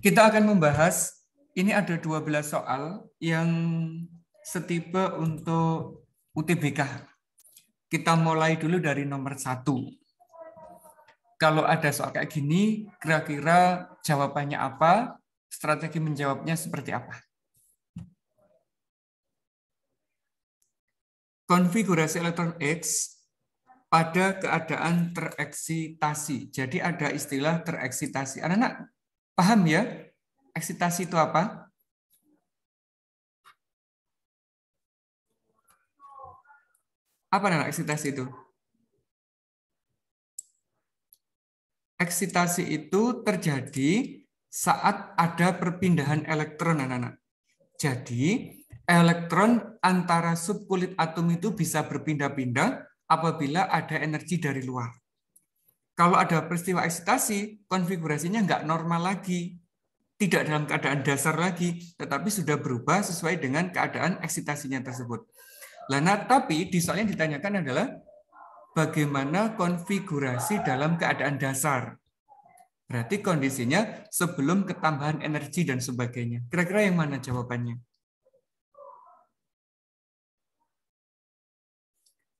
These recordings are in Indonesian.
Kita akan membahas ini ada 12 soal yang setipe untuk UTBK. Kita mulai dulu dari nomor satu. Kalau ada soal kayak gini, kira-kira jawabannya apa? Strategi menjawabnya seperti apa? Konfigurasi elektron X pada keadaan tereksitasi. Jadi ada istilah tereksitasi. Anak-anak Paham ya? Eksitasi itu apa? Apa nama eksitasi itu? Eksitasi itu terjadi saat ada perpindahan elektron, anak-anak. Jadi, elektron antara subkulit atom itu bisa berpindah-pindah apabila ada energi dari luar. Kalau ada peristiwa eksitasi, konfigurasinya nggak normal lagi, tidak dalam keadaan dasar lagi, tetapi sudah berubah sesuai dengan keadaan eksitasinya tersebut. Nah, tapi di soal yang ditanyakan adalah bagaimana konfigurasi dalam keadaan dasar. Berarti kondisinya sebelum ketambahan energi dan sebagainya. Kira-kira yang mana jawabannya?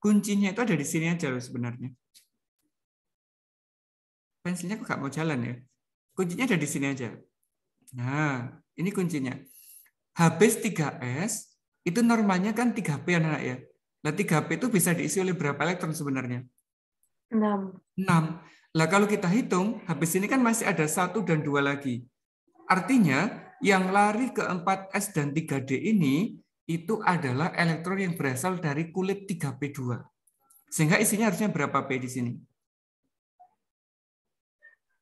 kuncinya itu ada di sini aja loh sebenarnya pensilnya kok nggak mau jalan ya kuncinya ada di sini aja nah ini kuncinya habis 3S itu normalnya kan 3P anak-anak ya nah 3P itu bisa diisi oleh berapa elektron sebenarnya 6 6 lah kalau kita hitung habis ini kan masih ada satu dan dua lagi artinya yang lari ke 4S dan 3D ini itu adalah elektron yang berasal dari kulit 3P2. Sehingga isinya harusnya berapa P di sini?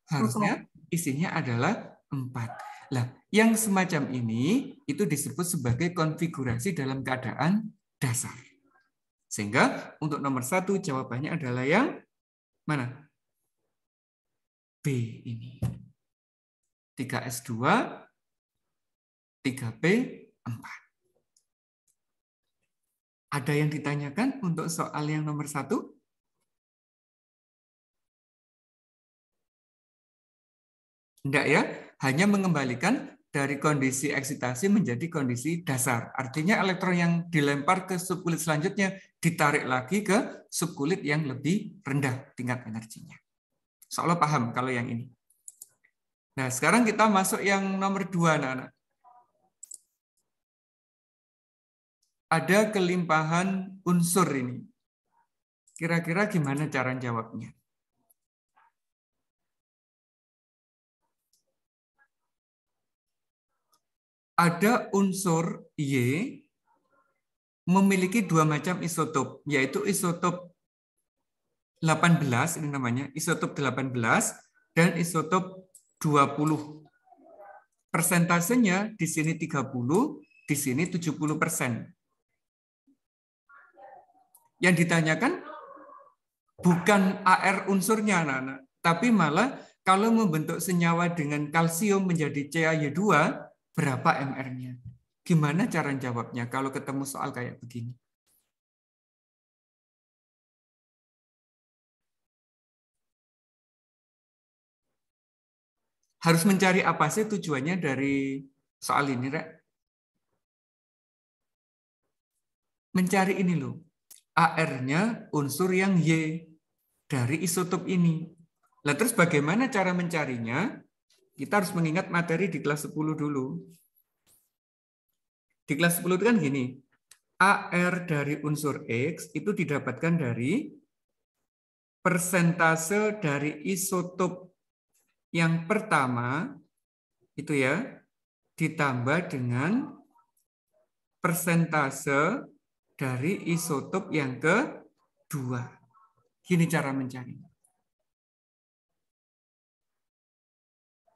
harusnya isinya adalah empat. Lah, yang semacam ini itu disebut sebagai konfigurasi dalam keadaan dasar. Sehingga untuk nomor satu jawabannya adalah yang mana? B ini. 3S2, 3P, 4. Ada yang ditanyakan untuk soal yang nomor satu? Enggak ya, hanya mengembalikan dari kondisi eksitasi menjadi kondisi dasar. Artinya elektron yang dilempar ke subkulit selanjutnya ditarik lagi ke subkulit yang lebih rendah tingkat energinya. Seolah paham kalau yang ini. Nah, sekarang kita masuk yang nomor dua, anak-anak. Ada kelimpahan unsur ini. Kira-kira gimana cara jawabnya? ada unsur Y memiliki dua macam isotop, yaitu isotop 18 ini namanya, isotop 18 dan isotop 20. Persentasenya di sini 30, di sini 70 persen. Yang ditanyakan bukan AR unsurnya anak-anak, tapi malah kalau membentuk senyawa dengan kalsium menjadi CaY2, berapa MR-nya? Gimana cara jawabnya kalau ketemu soal kayak begini? Harus mencari apa sih tujuannya dari soal ini, Rek? Mencari ini loh. AR-nya unsur yang Y dari isotop ini. Nah, terus bagaimana cara mencarinya? Kita harus mengingat materi di kelas 10 dulu. Di kelas 10 itu kan gini, AR dari unsur X itu didapatkan dari persentase dari isotop yang pertama itu ya ditambah dengan persentase dari isotop yang kedua. Gini cara mencarinya.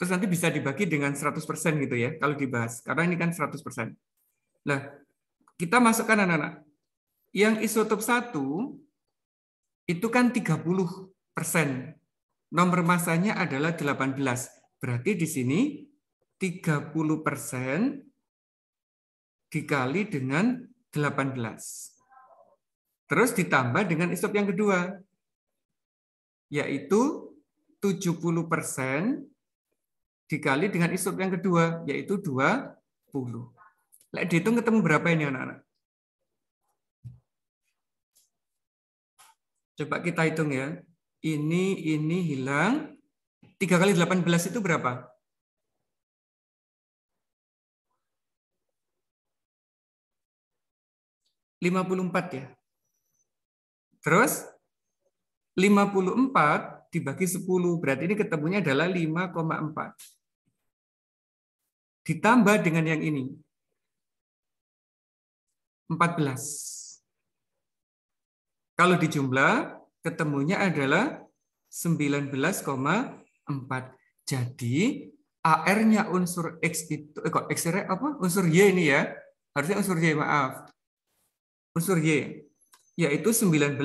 Terus nanti bisa dibagi dengan 100% gitu ya, kalau dibahas. Karena ini kan 100%. Nah, kita masukkan anak-anak. Yang isotop 1 itu kan 30%. Nomor masanya adalah 18. Berarti di sini 30% dikali dengan 18. Terus ditambah dengan isotop yang kedua, yaitu 70% persen Dikali dengan isotop yang kedua, yaitu 20. Lek dihitung ketemu berapa ini anak-anak? Coba kita hitung ya. Ini, ini hilang. 3 kali 18 itu berapa? Lima puluh empat ya. Terus lima puluh empat dibagi 10. Berarti ini ketemunya adalah 5,4. Ditambah dengan yang ini. 14. Kalau dijumlah, ketemunya adalah 19,4. Jadi AR-nya unsur X itu, eh kok X apa? Unsur Y ini ya. Harusnya unsur Y, maaf. Unsur Y, yaitu 19,4.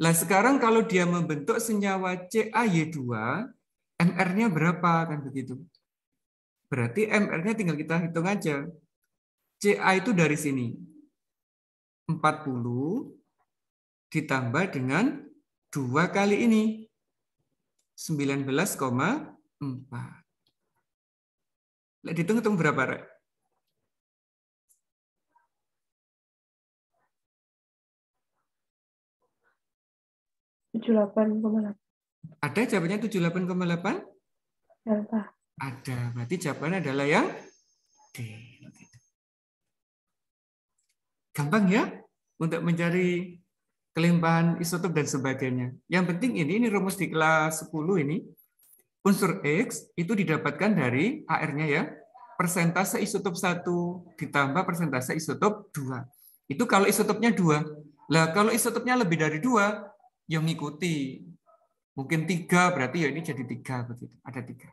Nah sekarang kalau dia membentuk senyawa CaY2, MR-nya berapa kan begitu? Berarti MR-nya tinggal kita hitung aja. CA itu dari sini. 40 ditambah dengan 2 kali ini. 19,4. Lihat dihitung-hitung berapa, Rek? 78,8. Ada jawabannya 78,8? Ada. Ada. Berarti jawabannya adalah yang D. Gampang ya untuk mencari kelimpahan isotop dan sebagainya. Yang penting ini, ini rumus di kelas 10 ini, unsur X itu didapatkan dari AR-nya ya, persentase isotop 1 ditambah persentase isotop 2. Itu kalau isotopnya 2. Lah kalau isotopnya lebih dari 2, yang ngikuti. Mungkin tiga, berarti ya ini jadi tiga. begitu Ada tiga.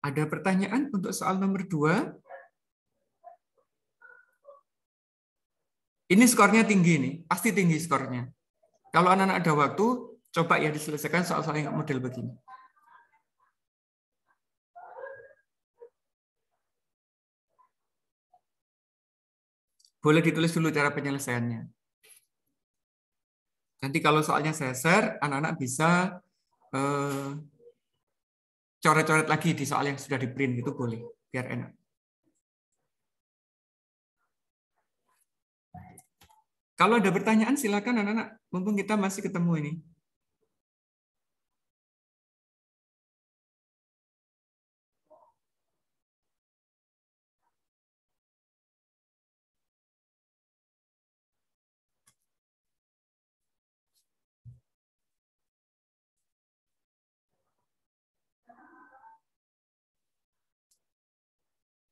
Ada pertanyaan untuk soal nomor dua? Ini skornya tinggi nih, pasti tinggi skornya. Kalau anak-anak ada waktu, coba ya diselesaikan soal-soal yang model begini. Boleh ditulis dulu cara penyelesaiannya. Nanti kalau soalnya saya share, anak-anak bisa eh, coret-coret lagi di soal yang sudah di-print, itu boleh, biar enak. Kalau ada pertanyaan, silakan anak-anak. Mumpung kita masih ketemu ini.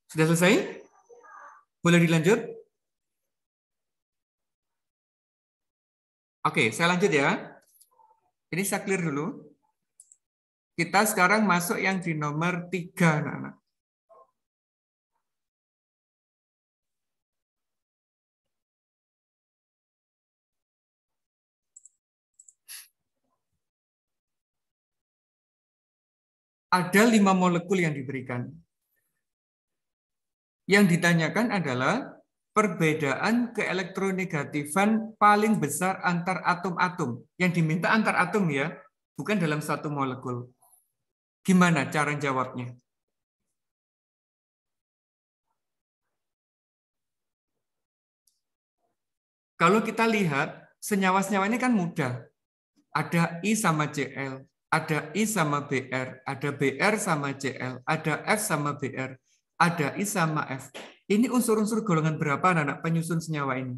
Sudah selesai? Boleh dilanjut? Oke, saya lanjut ya. Ini saya clear dulu. Kita sekarang masuk yang di nomor tiga anak-anak. Ada lima molekul yang diberikan. Yang ditanyakan adalah perbedaan keelektronegatifan paling besar antar atom-atom. Yang diminta antar atom ya, bukan dalam satu molekul. Gimana cara jawabnya? Kalau kita lihat, senyawa-senyawa ini kan mudah. Ada I sama CL, ada I sama BR, ada BR sama CL, ada F sama BR ada I sama F. Ini unsur-unsur golongan berapa anak-anak penyusun senyawa ini?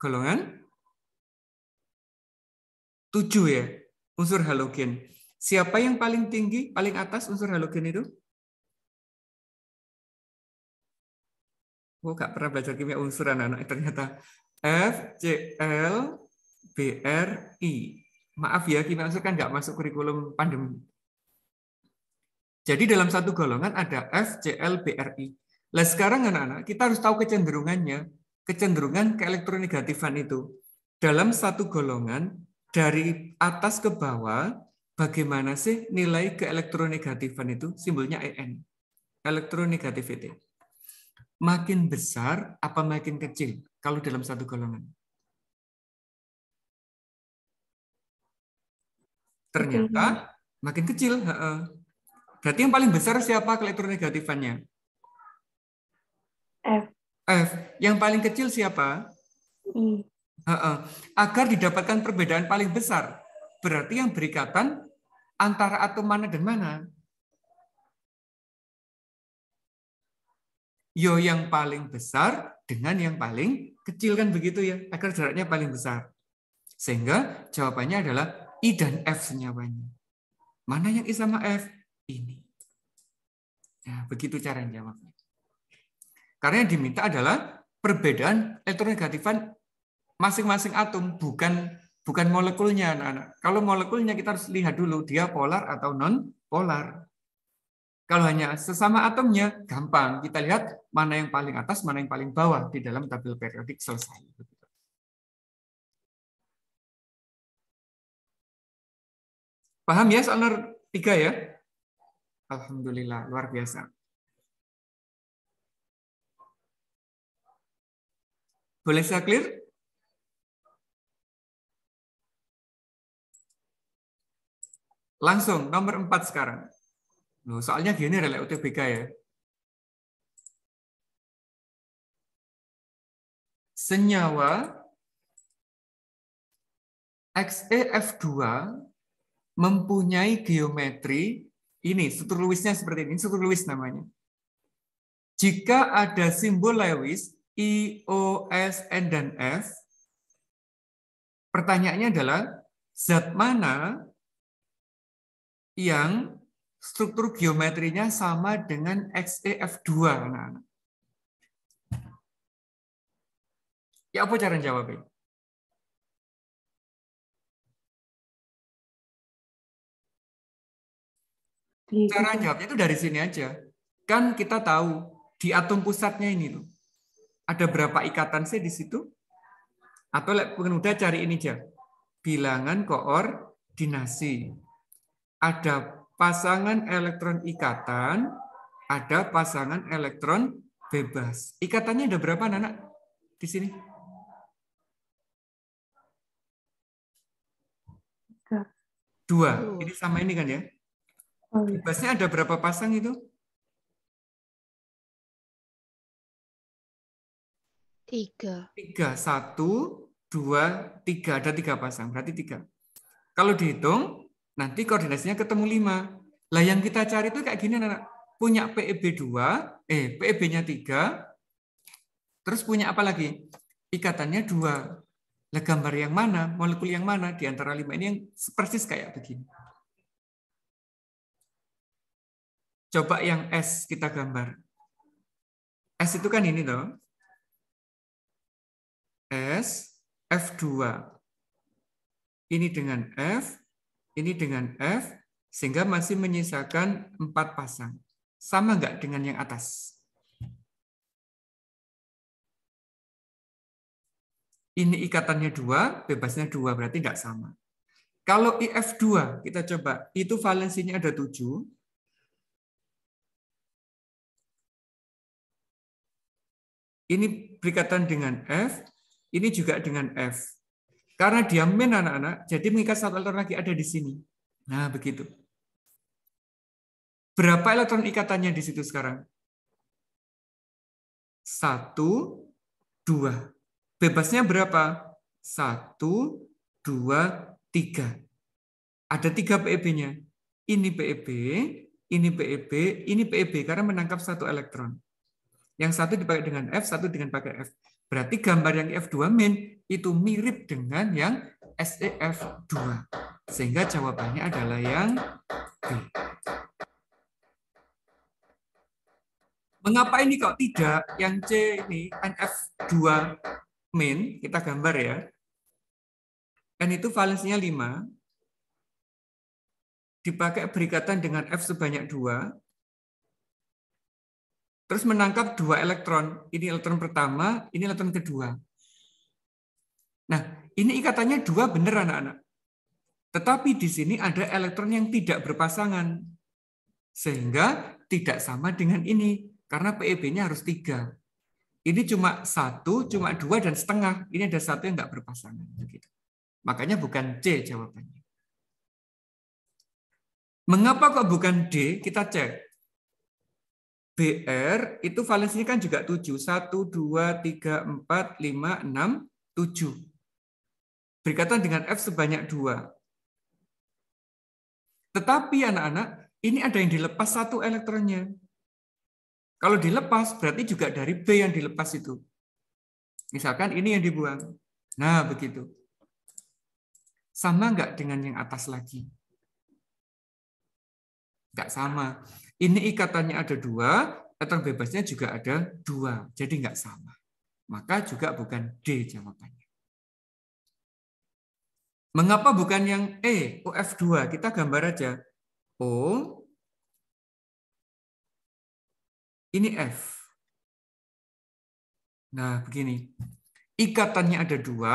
Golongan 7 ya, unsur halogen. Siapa yang paling tinggi, paling atas unsur halogen itu? Oh, gak pernah belajar kimia unsur anak-anak ternyata. F, C, L, B, R, I. Maaf ya, kimia unsur kan nggak masuk kurikulum pandemi jadi dalam satu golongan ada F, L, B, R, I. Nah sekarang anak-anak kita harus tahu kecenderungannya, kecenderungan elektronegatifan itu. Dalam satu golongan dari atas ke bawah, bagaimana sih nilai elektronegatifan itu? Simbolnya EN, elektronegativity. E makin besar apa makin kecil kalau dalam satu golongan? Ternyata Makin kecil Berarti yang paling besar siapa elektronegatifannya? F. F. Yang paling kecil siapa? I. Ha -ha. Agar didapatkan perbedaan paling besar. Berarti yang berikatan antara atom mana dan mana? Yo yang paling besar dengan yang paling kecil kan begitu ya, agar jaraknya paling besar. Sehingga jawabannya adalah I dan F senyawanya. Mana yang I sama F? ini. Nah, begitu cara yang jawabnya. Karena yang diminta adalah perbedaan elektronegatifan masing-masing atom, bukan bukan molekulnya anak-anak. Kalau molekulnya kita harus lihat dulu dia polar atau non polar. Kalau hanya sesama atomnya gampang, kita lihat mana yang paling atas, mana yang paling bawah di dalam tabel periodik selesai. Paham ya soal 3 ya? Alhamdulillah, luar biasa. Boleh saya clear? Langsung, nomor 4 sekarang. Loh, soalnya gini relay UTBK ya. Senyawa XEF2 mempunyai geometri ini struktur Lewisnya seperti ini, Struktur Lewis namanya. Jika ada simbol Lewis I, O, S, N, dan F, pertanyaannya adalah zat mana yang struktur geometrinya sama dengan XEF2 anak-anak. Ya apa cara jawabnya? Iya, Cara jawabnya itu dari sini aja. Kan kita tahu di atom pusatnya ini tuh ada berapa ikatan C di situ? Atau udah cari ini aja. Bilangan koordinasi. Ada pasangan elektron ikatan, ada pasangan elektron bebas. Ikatannya ada berapa, Nana? Di sini? Dua. Ini sama ini kan ya? Oh, iya. ada berapa pasang itu? Tiga. Tiga. Satu, dua, tiga. Ada tiga pasang. Berarti tiga. Kalau dihitung, nanti koordinasinya ketemu lima. Lah yang kita cari itu kayak gini, anak. Punya PEB dua, eh PEB-nya 3, terus punya apa lagi? Ikatannya dua. Lah gambar yang mana, molekul yang mana di antara lima ini yang persis kayak begini. Coba yang S kita gambar. S itu kan ini dong. S, F2. Ini dengan F, ini dengan F, sehingga masih menyisakan empat pasang. Sama nggak dengan yang atas? Ini ikatannya dua, bebasnya dua, berarti tidak sama. Kalau IF2, kita coba, itu valensinya ada tujuh, Ini berikatan dengan F, ini juga dengan F. Karena dia min anak-anak, jadi mengikat satu elektron lagi ada di sini. Nah, begitu. Berapa elektron ikatannya di situ sekarang? Satu, dua. Bebasnya berapa? Satu, dua, tiga. Ada tiga PEB-nya. Ini PEB, ini PEB, ini PEB, karena menangkap satu elektron. Yang satu dipakai dengan F, satu dengan pakai F. Berarti gambar yang F2 min itu mirip dengan yang SEF2. Sehingga jawabannya adalah yang B. Mengapa ini kok tidak yang C ini F 2 min kita gambar ya. N itu valensinya 5. Dipakai berikatan dengan F sebanyak 2 terus menangkap dua elektron. Ini elektron pertama, ini elektron kedua. Nah, ini ikatannya dua benar anak-anak. Tetapi di sini ada elektron yang tidak berpasangan. Sehingga tidak sama dengan ini. Karena PEB-nya harus tiga. Ini cuma satu, cuma dua, dan setengah. Ini ada satu yang nggak berpasangan. Gitu. Makanya bukan C jawabannya. Mengapa kok bukan D? Kita cek. BR itu valensinya kan juga 7. 1, 2, 3, 4, 5, 6, 7. Berkaitan dengan F sebanyak 2. Tetapi anak-anak, ini ada yang dilepas satu elektronnya. Kalau dilepas, berarti juga dari B yang dilepas itu. Misalkan ini yang dibuang. Nah, begitu. Sama nggak dengan yang atas lagi? Nggak sama. Ini ikatannya ada dua, datang bebasnya juga ada dua, jadi nggak sama. Maka juga bukan D jawabannya. Mengapa bukan yang E, of 2 Kita gambar aja. O, oh. ini F. Nah, begini. Ikatannya ada dua,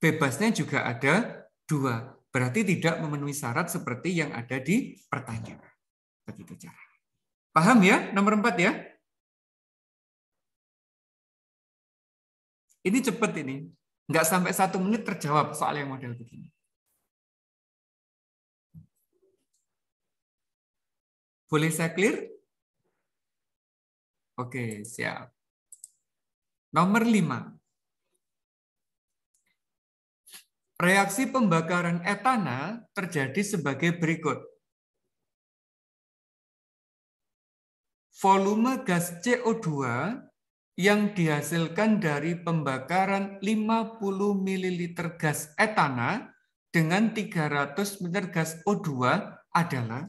bebasnya juga ada dua. Berarti tidak memenuhi syarat seperti yang ada di pertanyaan ketiga cara. Paham ya nomor empat ya? Ini cepat ini. Nggak sampai satu menit terjawab soal yang model begini. Boleh saya clear? Oke, siap. Nomor lima. Reaksi pembakaran etana terjadi sebagai berikut. volume gas CO2 yang dihasilkan dari pembakaran 50 ml gas etana dengan 300 ml gas O2 adalah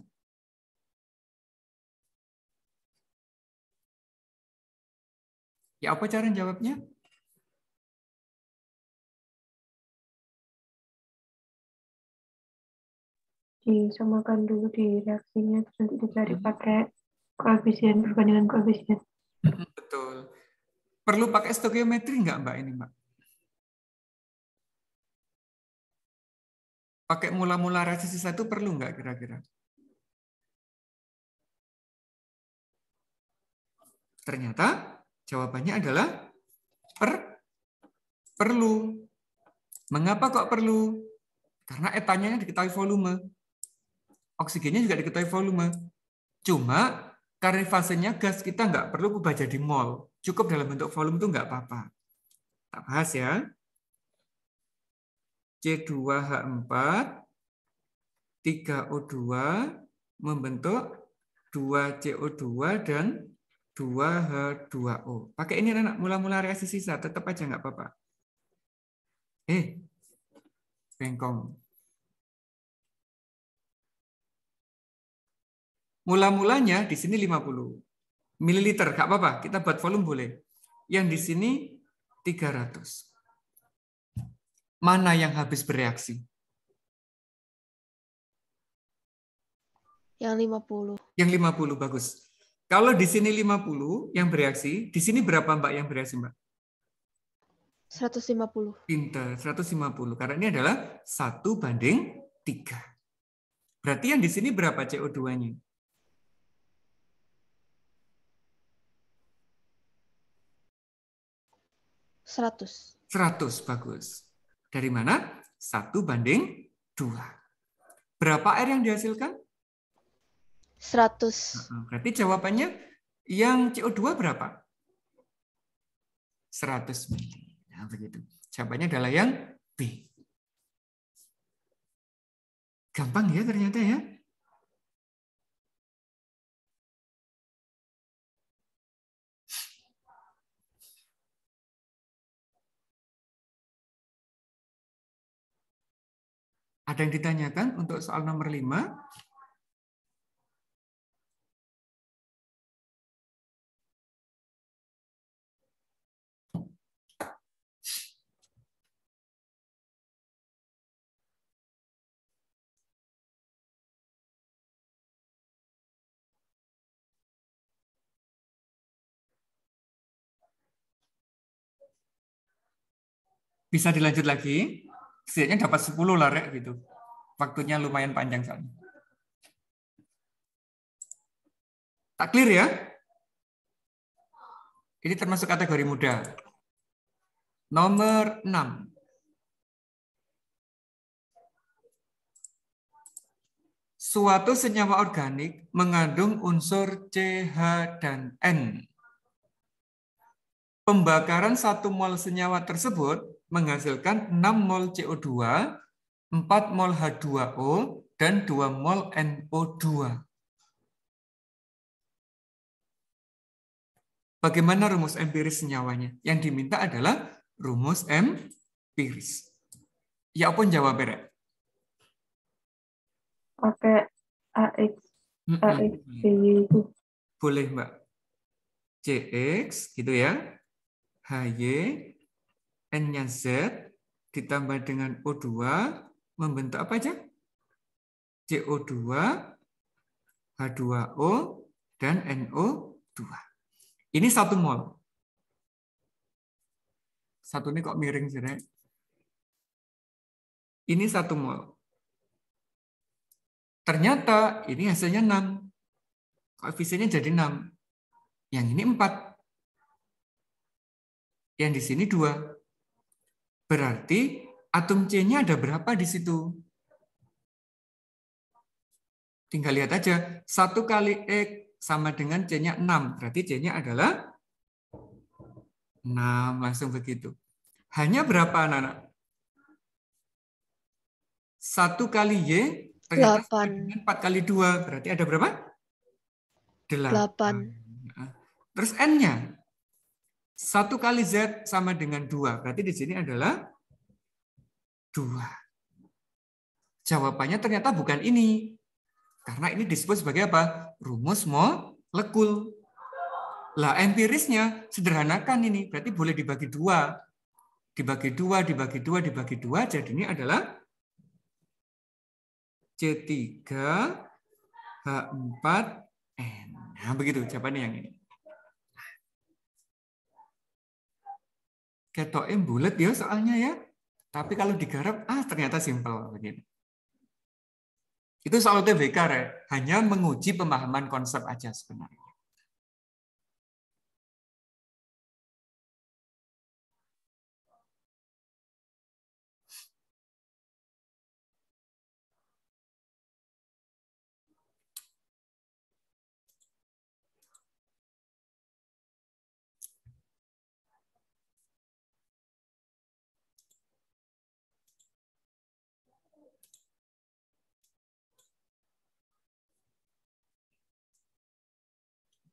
Ya apa cara jawabnya? Disamakan dulu di reaksinya, terus nanti dicari hmm. pakai koefisien perbandingan koefisien. Betul. Perlu pakai stoikiometri nggak Mbak ini Mbak? Pakai mula-mula resesi satu perlu nggak kira-kira? Ternyata jawabannya adalah per perlu. Mengapa kok perlu? Karena etanya diketahui volume. Oksigennya juga diketahui volume. Cuma karena fasenya gas kita nggak perlu ubah jadi mol. Cukup dalam bentuk volume itu nggak apa-apa. Tak bahas ya. C2H4 3O2 membentuk 2CO2 dan 2H2O. Pakai ini anak mula-mula reaksi sisa, tetap aja nggak apa-apa. Eh, bengkong. Mula-mulanya di sini 50 ml, enggak apa-apa, kita buat volume boleh. Yang di sini 300. Mana yang habis bereaksi? Yang 50. Yang 50, bagus. Kalau di sini 50 yang bereaksi, di sini berapa Mbak yang bereaksi Mbak? 150. Pintar, 150. Karena ini adalah 1 banding 3. Berarti yang di sini berapa CO2-nya? 100. 100, bagus. Dari mana? 1 banding 2. Berapa air yang dihasilkan? 100. Berarti jawabannya yang CO2 berapa? 100 mili. Nah, begitu. Jawabannya adalah yang B. Gampang ya ternyata ya. Ada yang ditanyakan untuk soal nomor 5? Bisa dilanjut lagi? setidaknya dapat 10 lah Rek gitu. Waktunya lumayan panjang soalnya. Tak clear ya? Ini termasuk kategori muda. Nomor 6. Suatu senyawa organik mengandung unsur CH dan N. Pembakaran satu mol senyawa tersebut menghasilkan 6 mol CO2, 4 mol H2O, dan 2 mol NO2. Bagaimana rumus empiris senyawanya? Yang diminta adalah rumus empiris. Ya pun jawab berat. Pakai AX, AX, Boleh, Mbak. CX, gitu ya. HY, N-nya Z ditambah dengan O2 membentuk apa aja? CO2, H2O, dan NO2. Ini satu mol. Satu ini kok miring sih, Rek? Ini satu mol. Ternyata ini hasilnya 6. Koefisiennya jadi 6. Yang ini 4. Yang di sini 2. Berarti atom C-nya ada berapa di situ? Tinggal lihat aja. 1 kali X sama dengan C-nya 6. Berarti C-nya adalah 6. Langsung begitu. Hanya berapa anak-anak? 1 kali Y ternyata 4 kali 2. Berarti ada berapa? 8. 8. Terus N-nya? Satu kali Z sama dengan dua. Berarti di sini adalah dua. Jawabannya ternyata bukan ini. Karena ini disebut sebagai apa? Rumus molekul. Lah empirisnya sederhanakan ini. Berarti boleh dibagi dua. Dibagi dua, dibagi dua, dibagi dua. Jadi ini adalah C3 H4N. Nah, begitu jawabannya yang ini. ketoknya bulat ya soalnya ya. Tapi kalau digarap, ah ternyata simpel begini. Itu soal TBK, ya. hanya menguji pemahaman konsep aja sebenarnya.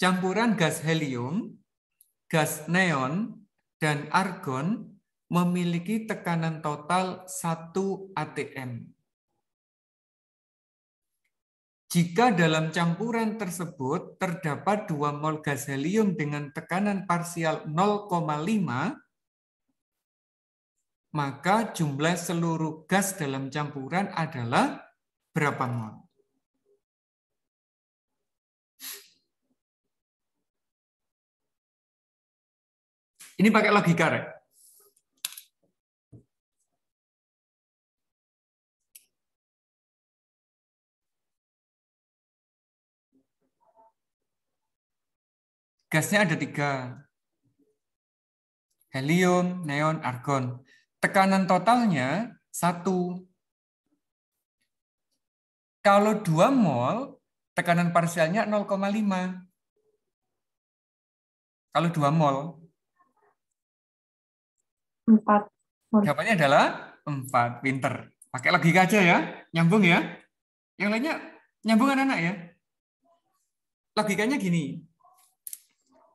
Campuran gas helium, gas neon, dan argon memiliki tekanan total 1 atm. Jika dalam campuran tersebut terdapat 2 mol gas helium dengan tekanan parsial 0,5, maka jumlah seluruh gas dalam campuran adalah berapa mol? Ini pakai logika, Rek. Gasnya ada tiga. Helium, neon, argon. Tekanan totalnya satu. Kalau dua mol, tekanan parsialnya 0,5. Kalau dua mol, Empat. Jawabannya adalah empat. Pinter. Pakai logika aja ya. Nyambung ya. Yang lainnya nyambung anak-anak ya. Logikanya gini.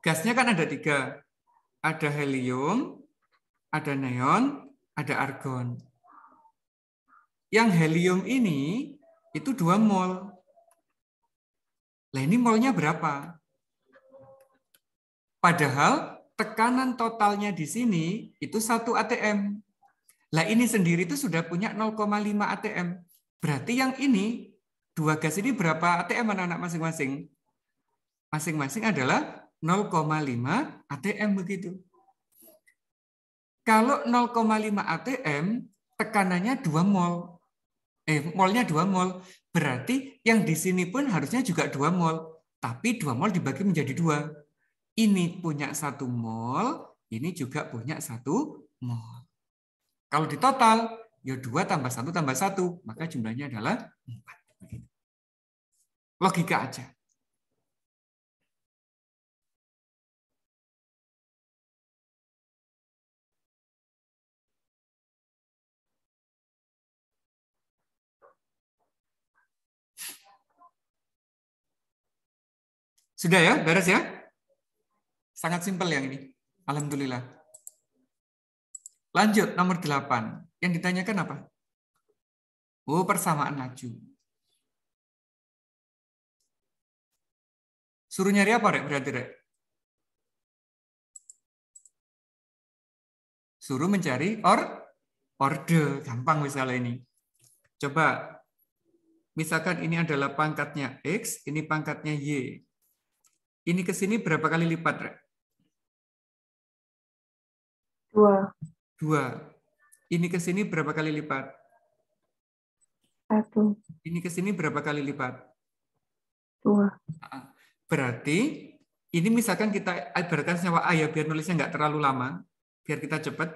Gasnya kan ada tiga. Ada helium, ada neon, ada argon. Yang helium ini itu dua mol. Lah ini molnya berapa? Padahal tekanan totalnya di sini itu satu ATM. Lah ini sendiri itu sudah punya 0,5 ATM. Berarti yang ini dua gas ini berapa ATM anak-anak masing-masing? Masing-masing adalah 0,5 ATM begitu. Kalau 0,5 ATM tekanannya 2 mol. Eh, molnya 2 mol. Berarti yang di sini pun harusnya juga 2 mol. Tapi 2 mol dibagi menjadi dua ini punya satu mol, ini juga punya satu mol. Kalau di total, ya 2 tambah 1 tambah 1, maka jumlahnya adalah 4. Logika aja. Sudah ya, beres ya? Sangat simpel yang ini. Alhamdulillah. Lanjut, nomor 8. Yang ditanyakan apa? Oh, persamaan laju. Suruh nyari apa, Rek? Berarti, Rek? Suruh mencari or order. Gampang misalnya ini. Coba, misalkan ini adalah pangkatnya X, ini pangkatnya Y. Ini ke sini berapa kali lipat, Rek? Dua. Dua. Ini ke sini berapa kali lipat? Satu. Ini ke sini berapa kali lipat? Dua. Ah, berarti ini misalkan kita ibaratkan eh, senyawa A ya, biar nulisnya nggak terlalu lama, biar kita cepat.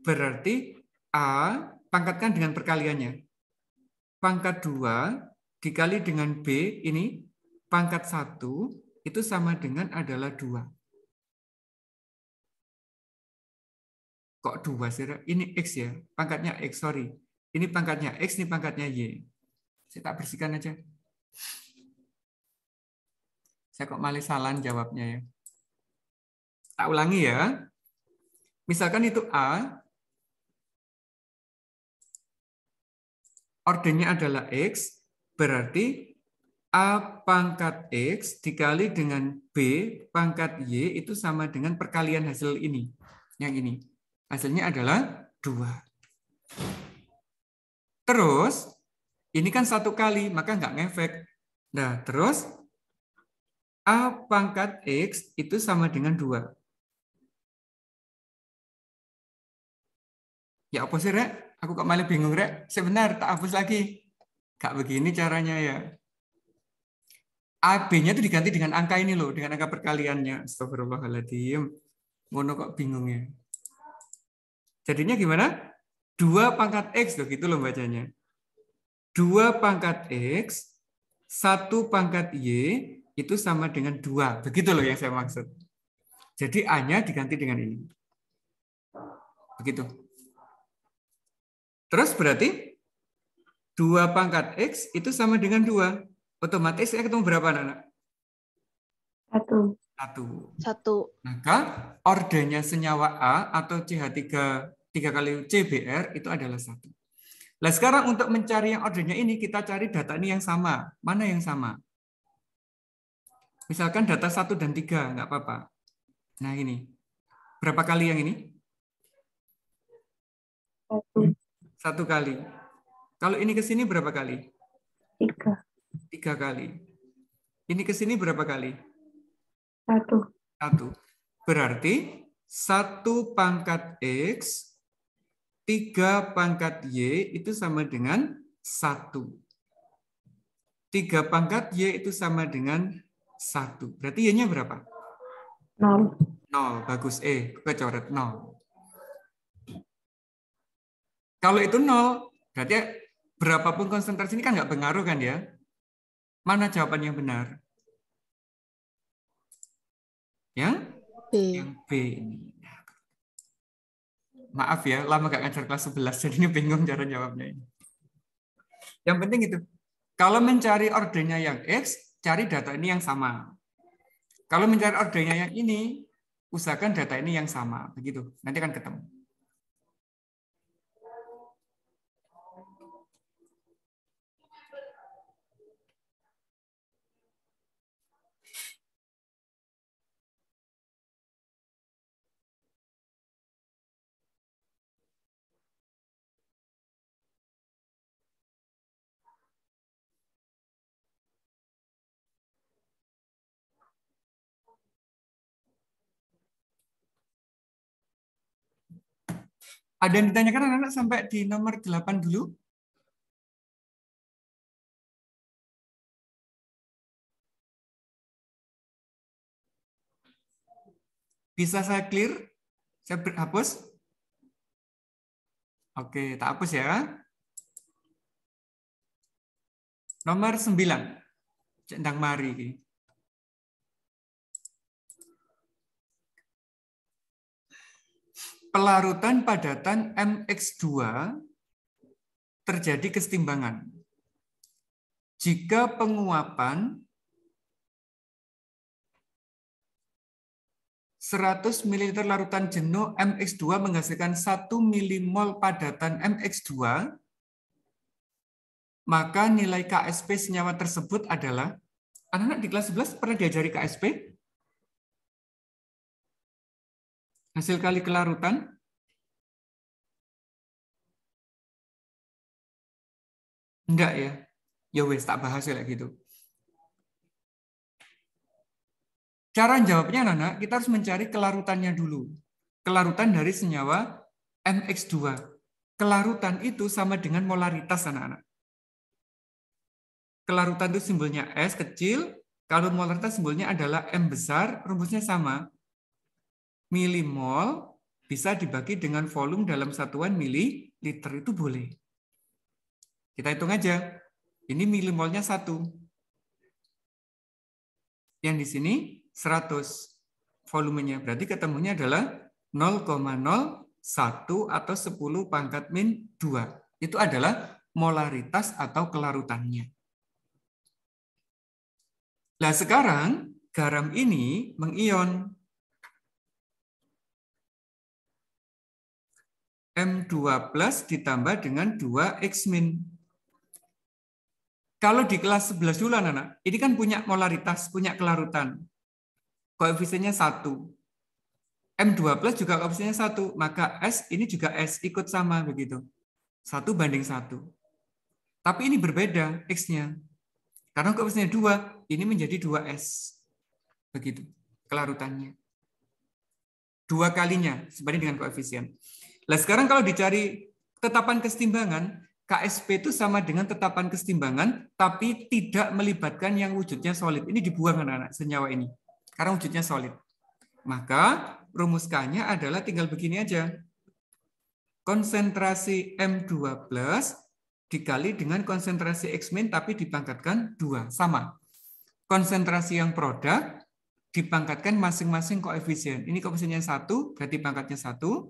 Berarti A pangkatkan dengan perkaliannya. Pangkat dua dikali dengan B ini pangkat satu itu sama dengan adalah dua. Kok dua sih? Ini X ya, pangkatnya X, sorry. Ini pangkatnya X, ini pangkatnya Y. Saya tak bersihkan aja. Saya kok malah salah jawabnya ya. Tak ulangi ya. Misalkan itu A, ordernya adalah X, berarti A pangkat X dikali dengan B pangkat Y itu sama dengan perkalian hasil ini, yang ini. Hasilnya adalah 2. Terus, ini kan satu kali, maka nggak ngefek. Nah, terus A pangkat X itu sama dengan 2. Ya apa sih, Rek? Aku kok malah bingung, Rek? Sebentar, tak hapus lagi. Gak begini caranya ya. AB-nya itu diganti dengan angka ini loh, dengan angka perkaliannya. Astagfirullahaladzim. Mono kok bingung ya. Jadinya gimana? 2 pangkat X, loh, gitu loh bacanya. 2 pangkat X, 1 pangkat Y, itu sama dengan 2. Begitu loh yang saya maksud. Jadi A-nya diganti dengan ini. Begitu. Terus berarti 2 pangkat X itu sama dengan 2. Otomatis saya ketemu berapa, anak? -anak? Satu. Satu. Maka ordenya senyawa A atau CH3 tiga kali CBR itu adalah satu. Nah sekarang untuk mencari yang ordernya ini kita cari data ini yang sama. Mana yang sama? Misalkan data satu dan tiga nggak apa-apa. Nah ini. Berapa kali yang ini? Satu. Satu kali. Kalau ini ke sini berapa kali? Tiga. Tiga kali. Ini ke sini berapa kali? Satu. Satu. Berarti satu pangkat X, tiga pangkat Y itu sama dengan satu. Tiga pangkat Y itu sama dengan satu. Berarti Y-nya berapa? Nol. Nol. Bagus. E. Kecoret nol. Kalau itu nol, berarti ya berapapun konsentrasi ini kan nggak pengaruh kan ya? Mana jawaban yang benar? Yang B. Yang B ini. Maaf ya, lama gak ngajar kelas 11, jadi bingung cara jawabnya ini. Yang penting itu, kalau mencari ordernya yang X, cari data ini yang sama. Kalau mencari ordernya yang ini, usahakan data ini yang sama. Begitu, nanti akan ketemu. Ada yang ditanyakan anak-anak sampai di nomor 8 dulu? Bisa saya clear? Saya hapus? Oke, tak hapus ya. Nomor 9. Cendang Mari. pelarutan padatan MX2 terjadi kesetimbangan. Jika penguapan 100 ml larutan jenuh MX2 menghasilkan 1 milimol padatan MX2, maka nilai KSP senyawa tersebut adalah, anak-anak di kelas 11 pernah diajari KSP? hasil kali kelarutan Enggak ya? Ya wes tak bahas ya gitu. Cara jawabnya Nana, kita harus mencari kelarutannya dulu. Kelarutan dari senyawa MX2. Kelarutan itu sama dengan molaritas anak-anak. Kelarutan itu simbolnya S kecil, kalau molaritas simbolnya adalah M besar, rumusnya sama milimol bisa dibagi dengan volume dalam satuan mili liter itu boleh. Kita hitung aja. Ini milimolnya satu. Yang di sini 100 volumenya. Berarti ketemunya adalah 0,01 atau 10 pangkat min 2. Itu adalah molaritas atau kelarutannya. Nah sekarang garam ini mengion M12 ditambah dengan 2X min. Kalau di kelas 11 dulu anak-anak, ini kan punya molaritas, punya kelarutan. Koefisiennya 1. M12 juga koefisiennya 1, maka S ini juga S, ikut sama begitu. 1 banding 1. Tapi ini berbeda X-nya. Karena koefisiennya 2, ini menjadi 2S. Begitu, kelarutannya. Dua kalinya, sebanding dengan koefisien. Nah sekarang kalau dicari tetapan kesetimbangan, KSP itu sama dengan tetapan kesetimbangan, tapi tidak melibatkan yang wujudnya solid. Ini dibuang anak-anak senyawa ini, karena wujudnya solid. Maka rumuskannya adalah tinggal begini aja. Konsentrasi M2 plus dikali dengan konsentrasi X-min tapi dipangkatkan dua sama. Konsentrasi yang produk dipangkatkan masing-masing koefisien. Ini koefisiennya satu, berarti pangkatnya satu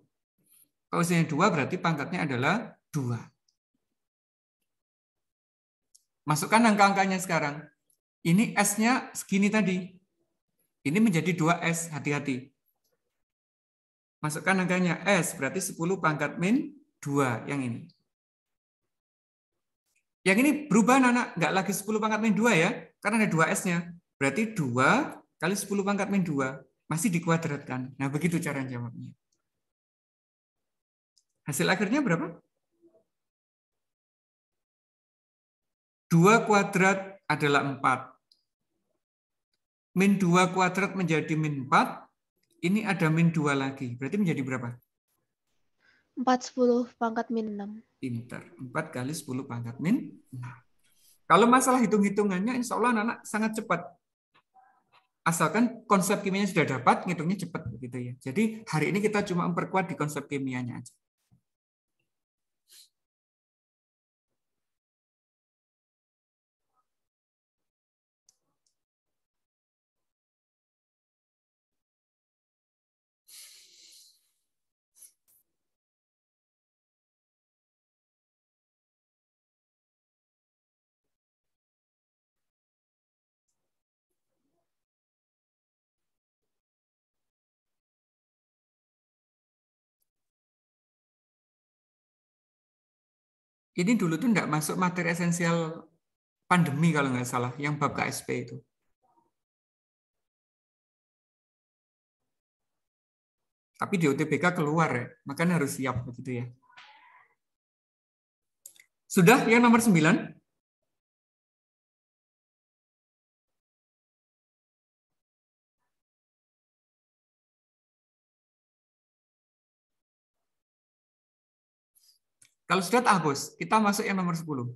kalau usianya 2 berarti pangkatnya adalah 2. Masukkan angka-angkanya sekarang. Ini S-nya segini tadi. Ini menjadi 2S, hati-hati. Masukkan angkanya S, berarti 10 pangkat min 2 yang ini. Yang ini berubah anak, nggak lagi 10 pangkat min 2 ya, karena ada 2S-nya. Berarti 2 kali 10 pangkat min 2, masih dikuadratkan. Nah begitu cara jawabnya. Hasil akhirnya berapa? 2 kuadrat adalah 4. Min 2 kuadrat menjadi min 4. Ini ada min 2 lagi. Berarti menjadi berapa? 4 10 pangkat min 6. Pinter. 4 kali 10 pangkat min 6. Kalau masalah hitung-hitungannya, insya Allah anak-anak sangat cepat. Asalkan konsep kimianya sudah dapat, ngitungnya cepat. begitu ya. Jadi hari ini kita cuma memperkuat di konsep kimianya aja. ini dulu tuh tidak masuk materi esensial pandemi kalau nggak salah, yang bab KSP itu. Tapi di UTBK keluar ya, makanya harus siap begitu ya. Sudah yang nomor 9? Kalau sudah Agus, kita masuk yang nomor 10.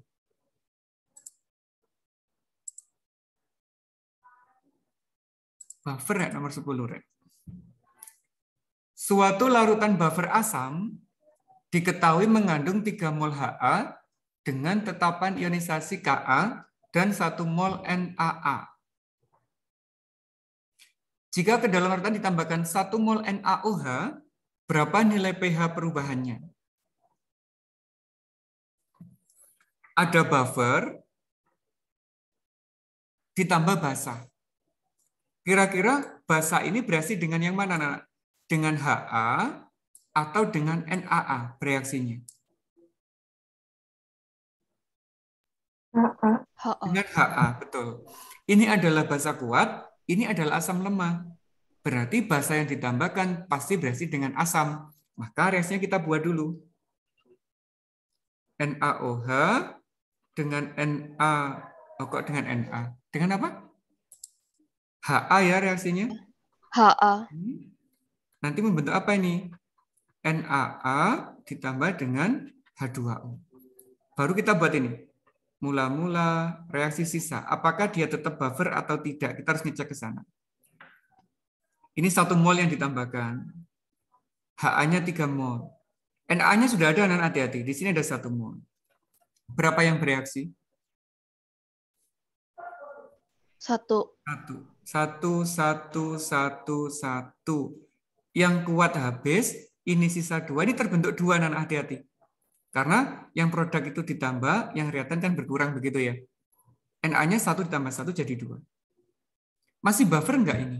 Buffer ya, nomor 10 Ya. Suatu larutan buffer asam diketahui mengandung 3 mol HA dengan tetapan ionisasi Ka dan 1 mol NaA. Jika ke dalam larutan ditambahkan 1 mol NaOH, berapa nilai pH perubahannya? ada buffer ditambah basah. Kira-kira basah ini bereaksi dengan yang mana, Nana? Dengan HA atau dengan NAA bereaksinya? HA. Dengan HA, betul. Ini adalah basa kuat, ini adalah asam lemah. Berarti basa yang ditambahkan pasti bereaksi dengan asam. Maka reaksinya kita buat dulu. NaOH dengan NA oh kok dengan NA dengan apa HA ya reaksinya HA hmm. nanti membentuk apa ini NaA ditambah dengan H2O baru kita buat ini mula-mula reaksi sisa apakah dia tetap buffer atau tidak kita harus ngecek ke sana ini satu mol yang ditambahkan HA-nya tiga mol NA-nya sudah ada, nanti hati-hati. Di sini ada satu mol. Berapa yang bereaksi? Satu. Satu. Satu, satu, satu, satu. Yang kuat habis, ini sisa dua. Ini terbentuk dua, anak hati-hati. Karena yang produk itu ditambah, yang reaktan kan berkurang begitu ya. NA-nya satu ditambah satu jadi dua. Masih buffer enggak ini?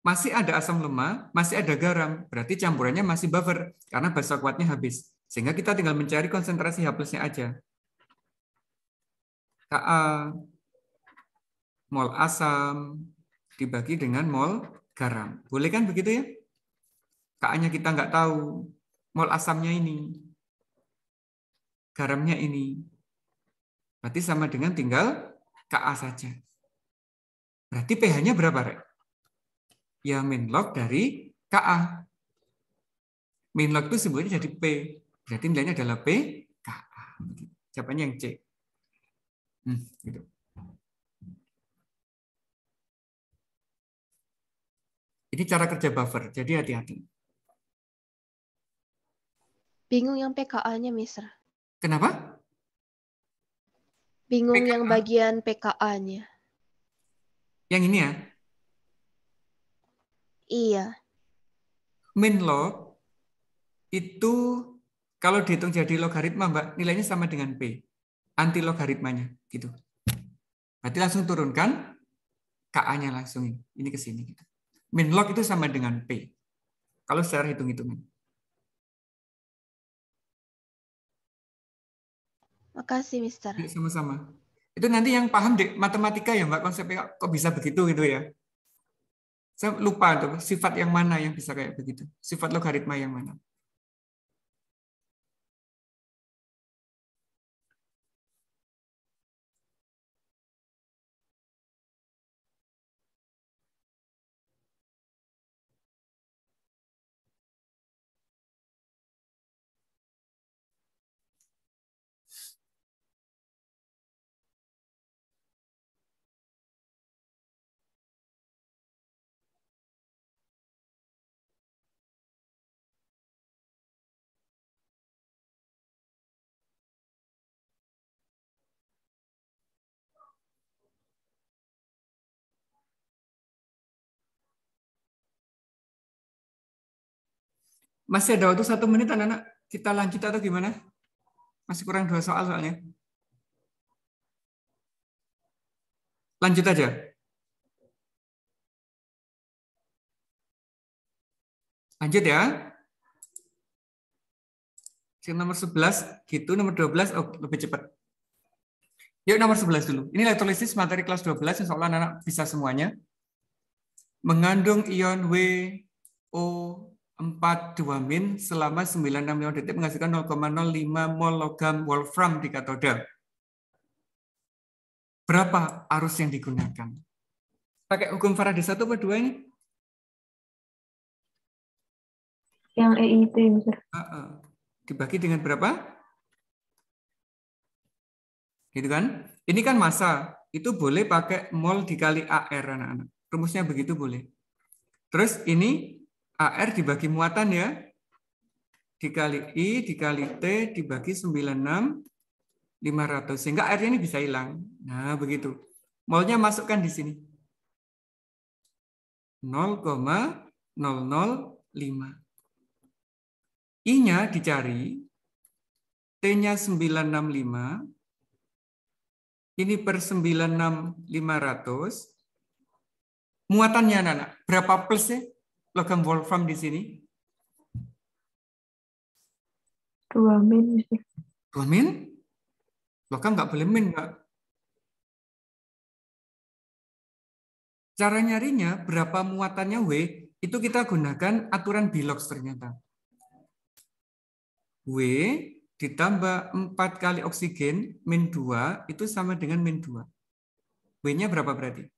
masih ada asam lemak, masih ada garam, berarti campurannya masih buffer karena basa kuatnya habis. Sehingga kita tinggal mencari konsentrasi H plusnya aja. Ka mol asam dibagi dengan mol garam. Boleh kan begitu ya? Ka-nya kita nggak tahu, mol asamnya ini, garamnya ini. Berarti sama dengan tinggal Ka saja. Berarti pH-nya berapa, Rek? ya min log dari KA. Min log itu sebenarnya jadi P. Berarti nilainya adalah P KA. Jawabannya yang C. Hmm, gitu. Ini cara kerja buffer, jadi hati-hati. Bingung yang PKA-nya, Mister. Kenapa? Bingung PKA. yang bagian PKA-nya. Yang ini ya? Iya. Min log itu kalau dihitung jadi logaritma, Mbak, nilainya sama dengan P. Anti logaritmanya, gitu. Berarti langsung turunkan KA-nya langsung ini, ini ke sini. Gitu. Min log itu sama dengan P. Kalau secara hitung-hitungan. Makasih, Mister. Iya, sama-sama. Itu nanti yang paham di matematika ya, Mbak, konsepnya kok bisa begitu gitu ya. Saya lupa tuh sifat yang mana yang bisa kayak begitu. Sifat logaritma yang mana? Masih ada waktu satu menit anak-anak. Kita lanjut atau gimana? Masih kurang dua soal soalnya. Lanjut aja. Lanjut ya. Yang nomor 11 gitu, nomor 12 oh, lebih cepat. Yuk nomor 11 dulu. Ini elektrolisis materi kelas 12, insya Allah anak-anak bisa semuanya. Mengandung ion W O. 42 min selama 96 detik menghasilkan 0,05 mol logam wolfram di katoda. Berapa arus yang digunakan? Pakai hukum Faraday satu atau dua ini? Yang EIT, Mister. Uh -uh. Dibagi dengan berapa? Gitu kan? Ini kan masa. Itu boleh pakai mol dikali AR, anak-anak. Rumusnya begitu boleh. Terus ini AR dibagi muatan ya. Dikali I, dikali T, dibagi 96, 500. Sehingga R ini bisa hilang. Nah, begitu. Molnya masukkan di sini. 0,005. I-nya dicari. T-nya 965. Ini per 500 Muatannya anak-anak. Berapa plusnya? logam wolfram di sini? Dua min. Dua min? Logam kan nggak boleh min, nggak? Cara nyarinya berapa muatannya W, itu kita gunakan aturan bilox ternyata. W ditambah 4 kali oksigen, min 2, itu sama dengan min 2. W-nya berapa berarti?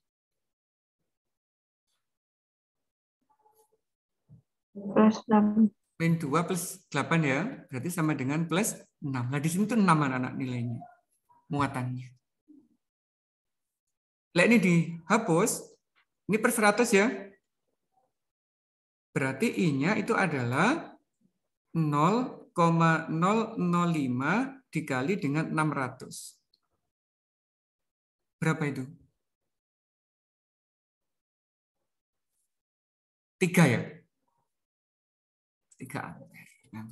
plus 6. Min 2 plus 8 ya, berarti sama dengan plus 6. Nah, di sini tuh 6 anak-anak nilainya, muatannya. Lah ini dihapus, ini per 100 ya. Berarti I-nya itu adalah 0,005 dikali dengan 600. Berapa itu? Tiga ya? tiga Nah,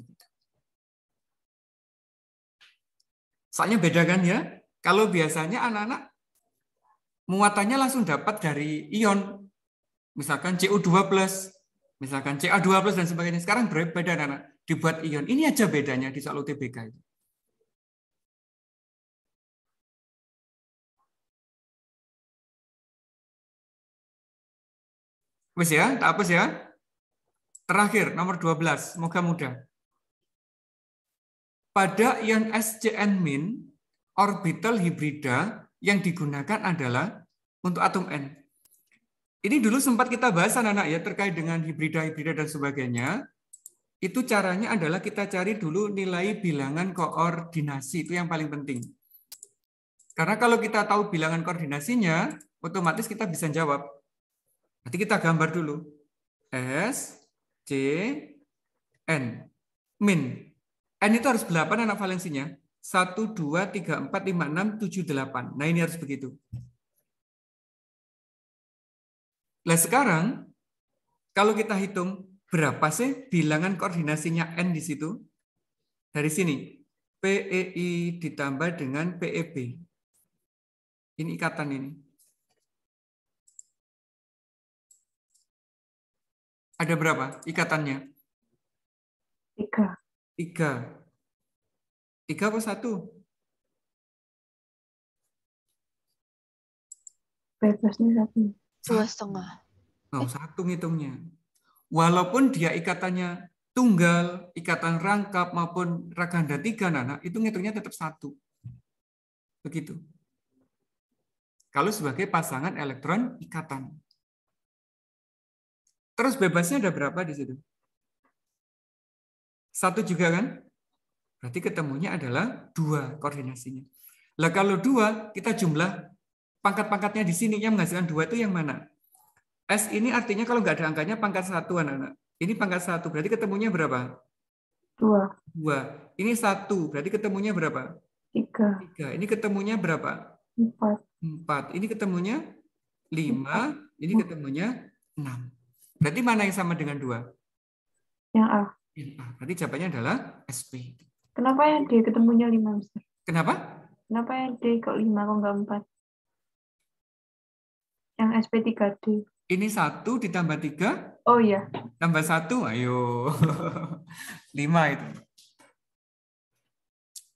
Soalnya beda kan ya? Kalau biasanya anak-anak muatannya langsung dapat dari ion. Misalkan CO2+, misalkan Ca2+, dan sebagainya. Sekarang berbeda anak-anak. Dibuat ion. Ini aja bedanya di soal UTBK itu. Wes ya, tak hapus ya. Terakhir, nomor 12, semoga mudah. Pada yang SCN min, orbital hibrida yang digunakan adalah untuk atom N. Ini dulu sempat kita bahas anak-anak ya terkait dengan hibrida-hibrida dan sebagainya. Itu caranya adalah kita cari dulu nilai bilangan koordinasi, itu yang paling penting. Karena kalau kita tahu bilangan koordinasinya, otomatis kita bisa jawab. Nanti kita gambar dulu. S N min N itu harus 8 anak valensinya 1, 2, 3, 4, 5, 6, 7, 8 nah ini harus begitu nah sekarang kalau kita hitung berapa sih bilangan koordinasinya N di situ dari sini PEI ditambah dengan PEB ini ikatan ini Ada berapa ikatannya? Tiga. Tiga. Tiga apa satu? Bebasnya satu. Dua setengah. Oh, satu ngitungnya. Walaupun dia ikatannya tunggal, ikatan rangkap maupun raganda tiga, Nana, itu ngitungnya tetap satu. Begitu. Kalau sebagai pasangan elektron ikatan. Terus bebasnya ada berapa di situ? Satu juga kan? Berarti ketemunya adalah dua koordinasinya. Lah kalau dua, kita jumlah pangkat-pangkatnya di sini yang menghasilkan dua itu yang mana? S ini artinya kalau nggak ada angkanya pangkat satu anak-anak. Ini pangkat satu, berarti ketemunya berapa? Dua. Dua. Ini satu, berarti ketemunya berapa? Tiga. Tiga. Ini ketemunya berapa? Empat. Empat. Ini ketemunya lima. Ini ketemunya enam. Berarti mana yang sama dengan dua? Yang A. Yang A. Berarti jawabannya adalah SP. Kenapa yang D ketemunya lima Kenapa? Kenapa yang D kok lima kok enggak empat? Yang SP 3 D. Ini satu ditambah tiga? Oh iya. Tambah satu, ayo lima itu.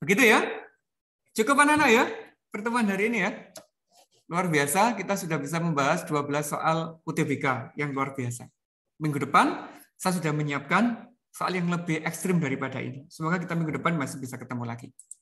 Begitu ya? Cukup anak-anak ya pertemuan hari ini ya. Luar biasa, kita sudah bisa membahas 12 soal UTBK yang luar biasa. Minggu depan, saya sudah menyiapkan soal yang lebih ekstrim daripada ini. Semoga kita minggu depan masih bisa ketemu lagi.